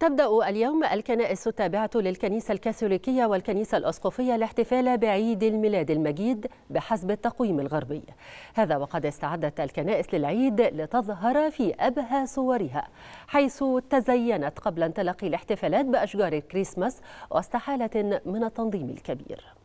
تبدأ اليوم الكنائس التابعة للكنيسة الكاثوليكية والكنيسة الأسقفية الاحتفال بعيد الميلاد المجيد بحسب التقويم الغربي هذا وقد استعدت الكنائس للعيد لتظهر في أبهى صورها حيث تزينت قبل انطلاق الاحتفالات بأشجار الكريسماس واستحالة من التنظيم الكبير